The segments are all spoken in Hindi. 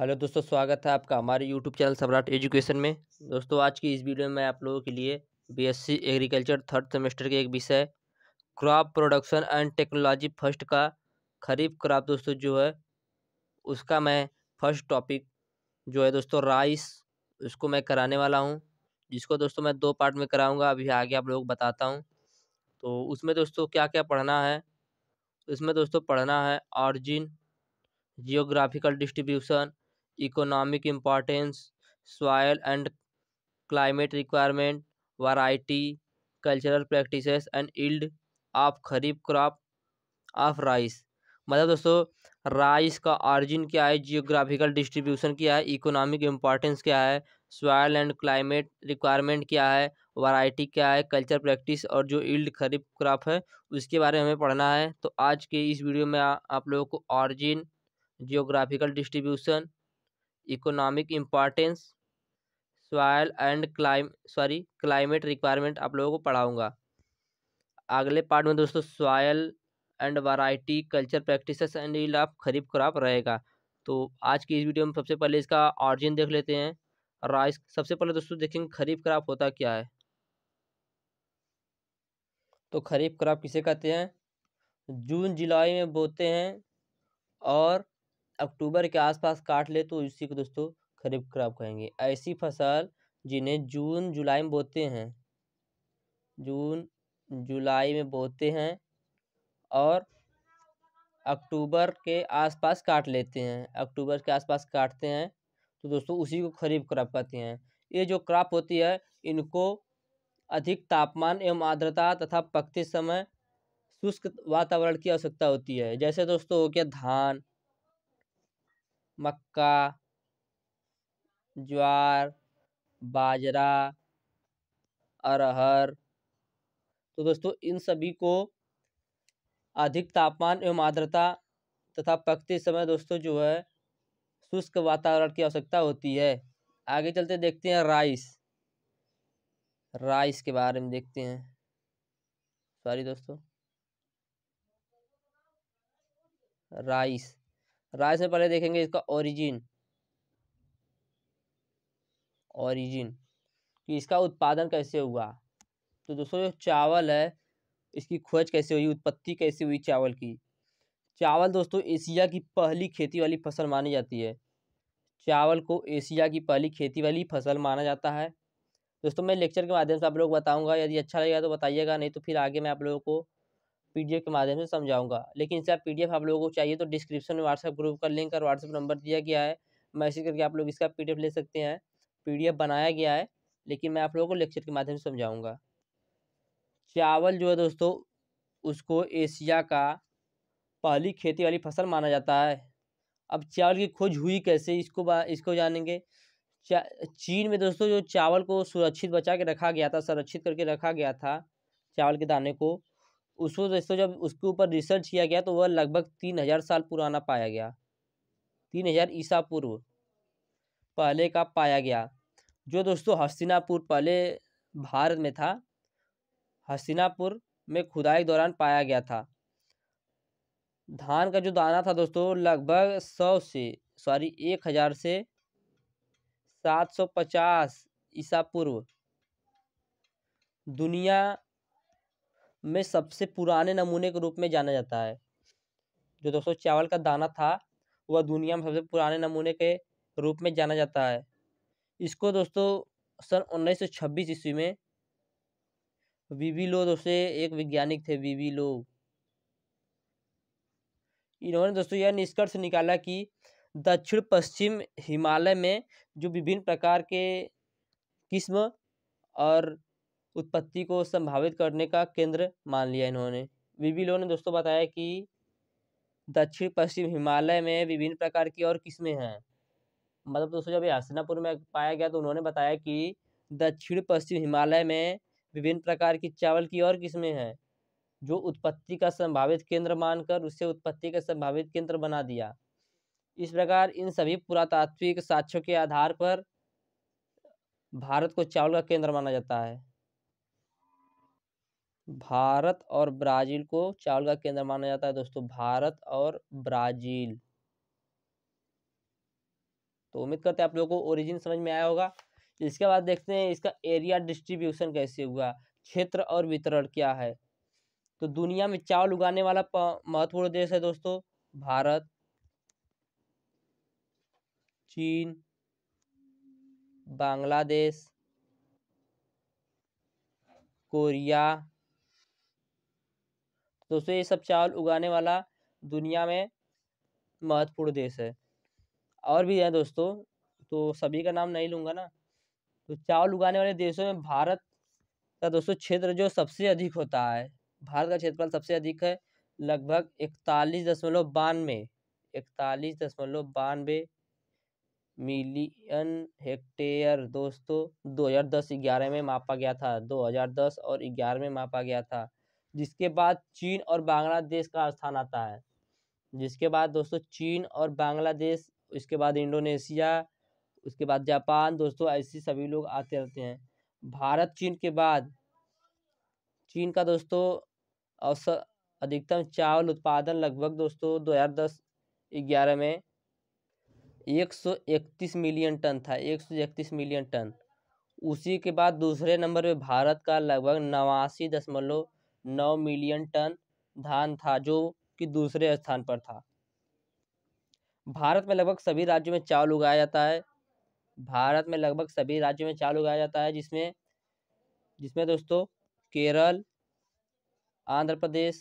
हेलो दोस्तों स्वागत है आपका हमारे यूट्यूब चैनल सम्राट एजुकेशन में दोस्तों आज की इस वीडियो में मैं आप लोगों के लिए बीएससी एग्रीकल्चर थर्ड सेमेस्टर के एक विषय crop production and technology first का खरीफ क्रॉप दोस्तों जो है उसका मैं फर्स्ट टॉपिक जो है दोस्तों राइस उसको मैं कराने वाला हूँ जिसको दोस्तों मैं दो पार्ट में कराऊँगा अभी आगे आप लोग बताता हूँ तो उसमें दोस्तों क्या क्या पढ़ना है इसमें दोस्तों पढ़ना है origin geographical distribution economic importance soil and climate requirement variety cultural practice and yield of kharif crop of rice मतलब दोस्तों राइस का ऑरिजिन क्या है जियोग्राफिकल डिस्ट्रीब्यूशन क्या है इकोनॉमिक इम्पॉर्टेंस क्या है सॉयल एंड क्लाइमेट रिक्वायरमेंट क्या है वैरायटी क्या है कल्चर प्रैक्टिस और जो इल्ड खरीफ क्रॉप है उसके बारे में हमें पढ़ना है तो आज के इस वीडियो में आ, आप लोगों को origin geographical distribution economic importance soil and climate sorry climate requirement आप लोगों को पढ़ाऊँगा अगले पार्ट में दोस्तों soil and variety culture practices and yield of kharif crop रहेगा तो आज की इस वीडियो में सबसे पहले इसका ऑरिजिन देख लेते हैं राइस सबसे पहले दोस्तों देखेंगे खरीफ क्रॉप होता क्या है तो खरीफ क्रॉप किसे कहते हैं जून जुलाई में बोते हैं और अक्टूबर के आसपास काट ले तो इसी को दोस्तों खरीफ क्रॉप कहेंगे ऐसी फसल जिन्हें जून जुलाई में बोते हैं जून जुलाई में बोते हैं और अक्टूबर के आसपास काट लेते हैं अक्टूबर के आसपास काटते हैं तो दोस्तों उसी को खरीफ क्रॉप कहते हैं ये जो क्रॉप होती है इनको अधिक तापमान एवं आर्द्रता तथा पकते समय शुष्क वातावरण की आवश्यकता होती है जैसे दोस्तों हो गया धान मक्का ज्वार बाजरा अरहर तो दोस्तों इन सभी को अधिक तापमान एवं आर्द्रता तथा पकते समय दोस्तों जो है शुष्क वातावरण की आवश्यकता होती है आगे चलते देखते हैं राइस राइस के बारे में देखते हैं सॉरी दोस्तों राइस राय से पहले देखेंगे इसका ओरिजिन ओरिजिन कि इसका उत्पादन कैसे हुआ तो दोस्तों जो चावल है इसकी खोज कैसे हुई उत्पत्ति कैसे हुई चावल की चावल दोस्तों एशिया की पहली खेती वाली फसल मानी जाती है चावल को एशिया की पहली खेती वाली फसल माना जाता है दोस्तों मैं लेक्चर के माध्यम से आप लोग बताऊंगा यदि अच्छा लगेगा तो बताइएगा नहीं तो फिर आगे मैं आप लोगों को पीडीएफ के माध्यम से समझाऊंगा लेकिन इससे आप पीडीएफ आप लोगों को चाहिए तो डिस्क्रिप्शन में व्हाट्सएप ग्रुप का लिंक और व्हाट्सएप नंबर दिया गया है मैसेज करके आप लोग इसका पी ले सकते हैं पी बनाया गया है लेकिन मैं आप लोगों को लेक्चर के माध्यम से समझाऊँगा चावल जो है दोस्तों उसको एशिया का पहली खेती वाली फसल माना जाता है अब चावल की खोज हुई कैसे इसको इसको जानेंगे चा, चीन में दोस्तों जो चावल को सुरक्षित बचा के रखा गया था संरक्षित करके रखा गया था चावल के दाने को उसको दोस्तों जब उसके ऊपर रिसर्च किया गया तो वह लगभग तीन हजार साल पुराना पाया गया तीन हजार ईसा पूर्व पहले का पाया गया जो दोस्तों हस्तिनापुर पहले भारत में था हस्तिनापुर में खुदाई दौरान पाया गया था धान का जो दाना था दोस्तों लगभग सौ से सॉरी एक हज़ार से सात सौ पचास ईसा पूर्व दुनिया में सबसे पुराने नमूने के रूप में जाना जाता है जो दोस्तों चावल का दाना था वह दुनिया में सबसे पुराने नमूने के रूप में जाना जाता है इसको दोस्तों सन उन्नीस ईस्वी में वीवी लो दोस्तों एक वैज्ञानिक थे वीवी लो इन्होंने दोस्तों यह निष्कर्ष निकाला कि दक्षिण पश्चिम हिमालय में जो विभिन्न प्रकार के किस्म और उत्पत्ति को संभावित करने का केंद्र मान लिया इन्होंने बीबी ने दोस्तों बताया कि दक्षिण पश्चिम हिमालय में विभिन्न प्रकार की और किस्में हैं मतलब दोस्तों जब हसनापुर में पाया गया तो उन्होंने बताया कि दक्षिण पश्चिम हिमालय में विभिन्न प्रकार की चावल की और किस्में हैं जो उत्पत्ति का संभावित केंद्र मानकर उससे उत्पत्ति का संभावित केंद्र बना दिया इस प्रकार इन सभी पुरातात्विक साक्ष्यों के आधार पर भारत को चावल का केंद्र माना जाता है भारत और ब्राज़ील को चावल का केंद्र माना जाता है दोस्तों भारत और ब्राज़ील तो उम्मीद करते हैं आप लोगों को ओरिजिन समझ में आया होगा इसके बाद देखते हैं इसका एरिया डिस्ट्रीब्यूशन कैसे हुआ क्षेत्र और वितरण क्या है तो दुनिया में चावल उगाने वाला महत्वपूर्ण देश है दोस्तों भारत चीन बांग्लादेश कोरिया दोस्तों ये सब चावल उगाने वाला दुनिया में महत्वपूर्ण देश है और भी है दोस्तों तो सभी का नाम नहीं लूँगा ना तो चावल उगाने वाले देशों में भारत का दोस्तों क्षेत्र जो सबसे अधिक होता है भारत का क्षेत्रफल सबसे अधिक है लगभग इकतालीस दशमलव बानवे इकतालीस दशमलव बानवे मिलियन हेक्टेयर दोस्तों दो हज़ार दस ग्यारह में मापा गया था दो हज़ार दस और ग्यारह में मापा गया था जिसके बाद चीन और बांग्लादेश का स्थान आता है जिसके बाद दोस्तों चीन और बांग्लादेश उसके बाद इंडोनेशिया उसके बाद जापान दोस्तों ऐसे सभी लोग आते रहते हैं भारत चीन के बाद चीन का दोस्तों औसत अधिकतम चावल उत्पादन लगभग दोस्तों दो हज़ार दस ग्यारह में एक सौ इकतीस मिलियन टन था एक सौ इकतीस मिलियन टन उसी के बाद दूसरे नंबर पे भारत का लगभग नवासी दशमलव नौ मिलियन टन धान था जो कि दूसरे स्थान पर था भारत में लगभग सभी राज्यों में चावल उगाया जाता है भारत में लगभग सभी राज्यों में चावल उगाया जाता है जिसमें जिसमें दोस्तों केरल आंध्र प्रदेश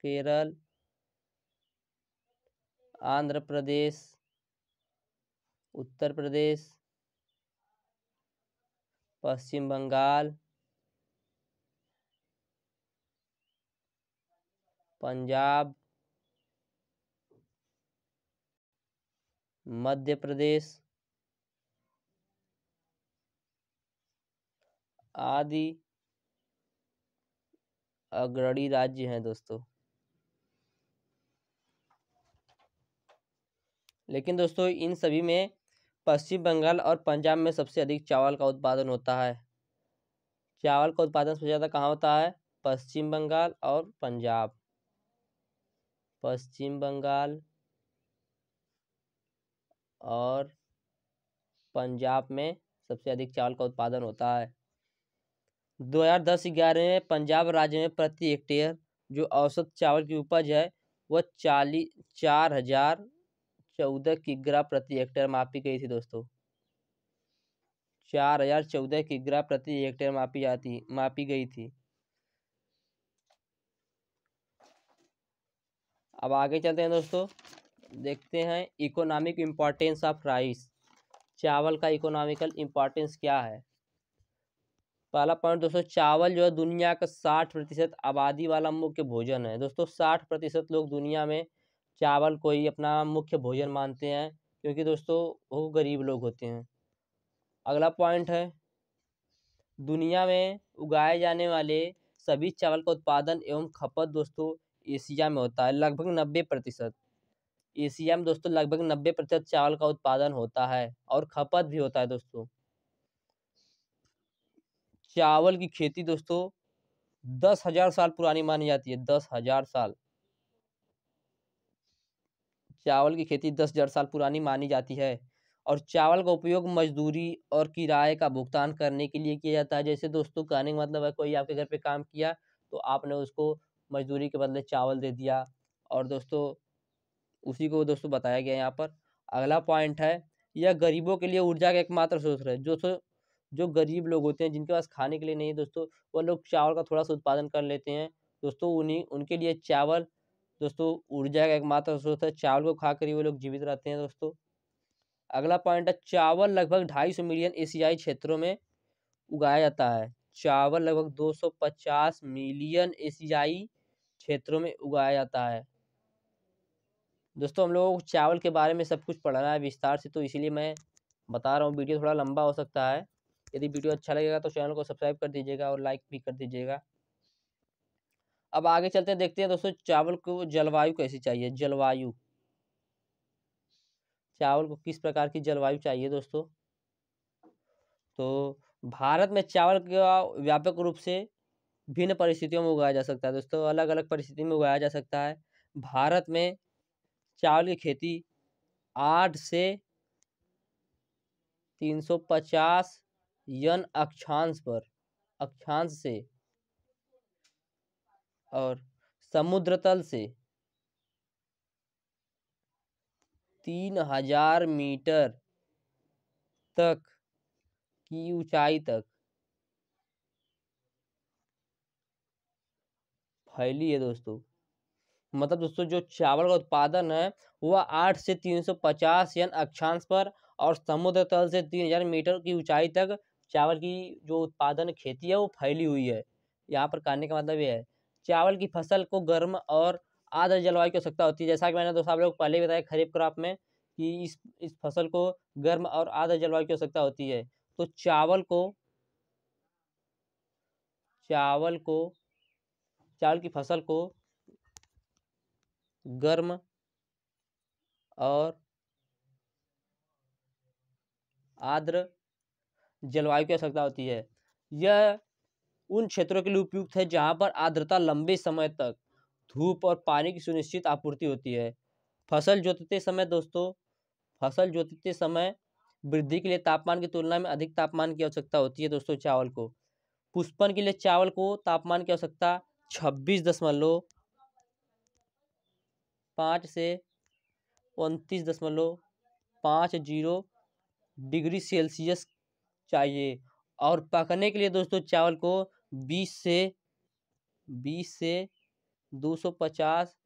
केरल आंध्र प्रदेश उत्तर प्रदेश पश्चिम बंगाल पंजाब मध्य प्रदेश आदि अग्रणी राज्य हैं दोस्तों लेकिन दोस्तों इन सभी में पश्चिम बंगाल और पंजाब में सबसे अधिक चावल का उत्पादन होता है चावल का उत्पादन सबसे ज़्यादा कहाँ होता है पश्चिम बंगाल और पंजाब पश्चिम बंगाल और पंजाब में सबसे अधिक चावल का उत्पादन होता है 2010 ग्यारह में पंजाब राज्य में प्रति हेक्टेयर जो औसत चावल की उपज है वह चालीस चार हजार चौदह किग्रा प्रति हेक्टेयर मापी गई थी दोस्तों चार हजार चौदह किग्रा प्रति हेक्टेयर मापी जाती मापी गई थी अब आगे चलते हैं दोस्तों देखते हैं इकोनॉमिक इम्पॉर्टेंस ऑफ राइस चावल का इकोनॉमिकल इम्पॉर्टेंस क्या है पहला पॉइंट दोस्तों चावल जो है दुनिया का साठ प्रतिशत आबादी वाला मुख्य भोजन है दोस्तों साठ प्रतिशत लोग दुनिया में चावल को ही अपना मुख्य भोजन मानते हैं क्योंकि दोस्तों वो गरीब लोग होते हैं अगला पॉइंट है दुनिया में उगाए जाने वाले सभी चावल का उत्पादन एवं खपत दोस्तों एशिया में होता है लगभग नब्बे प्रतिशत एशिया में दोस्तों लगभग नब्बे प्रतिशत चावल का उत्पादन होता है और खपत भी होता है दोस्तों चावल की खेती दोस्तों दस हजार साल पुरानी मानी जाती है दस हजार साल चावल की खेती दस हजार साल पुरानी मानी जाती है और चावल का उपयोग मजदूरी और किराए का भुगतान करने के लिए किया जाता है जैसे दोस्तों कहने का मतलब है कोई आपके घर पे काम किया तो आपने उसको मजदूरी के बदले चावल दे दिया और दोस्तों उसी को दोस्तों बताया गया यहाँ पर अगला पॉइंट है यह गरीबों के लिए ऊर्जा का एकमात्र स्रोत है जो जो गरीब लोग होते हैं जिनके पास खाने के लिए नहीं है दोस्तों वह लोग चावल का थोड़ा सा उत्पादन कर लेते हैं दोस्तों उन्हीं उनके लिए चावल दोस्तों ऊर्जा का एकमात्र स्रोत है चावल को खा ही वो लोग जीवित रहते हैं दोस्तों अगला पॉइंट है चावल लगभग ढाई सौ मिलियन एशियाई क्षेत्रों में उगाया जाता है चावल लगभग दो मिलियन एशियाई क्षेत्रों में उगाया जाता है दोस्तों हम लोगों को चावल के बारे में सब कुछ पढ़ना है विस्तार से तो इसीलिए मैं बता रहा हूँ वीडियो थोड़ा लंबा हो सकता है यदि वीडियो अच्छा लगेगा तो चैनल को सब्सक्राइब कर दीजिएगा और लाइक भी कर दीजिएगा अब आगे चलते हैं देखते हैं दोस्तों चावल को जलवायु कैसी चाहिए जलवायु चावल को किस प्रकार की जलवायु चाहिए दोस्तों तो भारत में चावल का व्यापक रूप से भिन्न परिस्थितियों में उगाया जा सकता है दोस्तों अलग अलग परिस्थिति में उगाया जा सकता है भारत में चावल की खेती आठ से तीन सौ पचास यन अक्षांश पर अक्षांश से और समुद्र तल से तीन हजार मीटर तक की ऊंचाई तक फैली है दोस्तों मतलब दोस्तों जो चावल का उत्पादन है वह आठ से तीन सौ पचास यन अक्षांश पर और समुद्र तल से तीन हजार मीटर की ऊंचाई तक चावल की जो उत्पादन खेती है वो फैली हुई है यहाँ पर कहने का मतलब यह है चावल की फसल को गर्म और आर्द्र जलवायु की आवश्यकता होती है जैसा कि मैंने दोस्तों आप लोग पहले बताया खरीफ क्रॉप में कि इस इस फसल को गर्म और आर्द्र जलवायु की आवश्यकता होती है तो चावल को चावल को चावल की फसल को गर्म और आर्द्र जलवायु की आवश्यकता होती है यह उन क्षेत्रों के लिए उपयुक्त है जहाँ पर आर्द्रता लंबे समय तक धूप और पानी की सुनिश्चित आपूर्ति होती है फसल जोतते समय दोस्तों फसल जोतते समय वृद्धि के लिए तापमान की तुलना में अधिक तापमान की आवश्यकता होती है दोस्तों चावल को पुष्पन के लिए चावल को तापमान की आवश्यकता छब्बीस दशमलव पाँच से उनतीस दशमलव पाँच जीरो डिग्री सेल्सियस चाहिए और पकने के लिए दोस्तों चावल को बीस से बीस से दो सौ पचास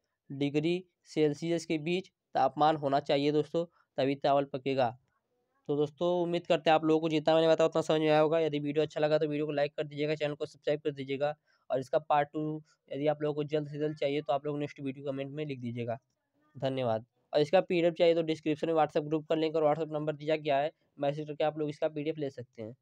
डिग्री सेल्सियस के बीच तापमान होना चाहिए दोस्तों तभी चावल पकेगा तो दोस्तों उम्मीद करते हैं आप लोगों को जितना मैंने बताया उतना समझ में आया होगा यदि वीडियो अच्छा लगा तो वीडियो को लाइक कर दीजिएगा चैनल को सब्सक्राइब कर दीजिएगा और इसका पार्ट टू यदि आप लोगों को जल्द से जल्द चाहिए तो आप लोग नेक्स्ट वीडियो कमेंट में लिख दीजिएगा धन्यवाद और इसका पी चाहिए तो डिस्क्रिप्शन में व्हाट्सअप ग्रुप का लिंक और व्हाट्सअप नंबर दिया गया है मैसेज करके आप लोग इसका पी ले सकते हैं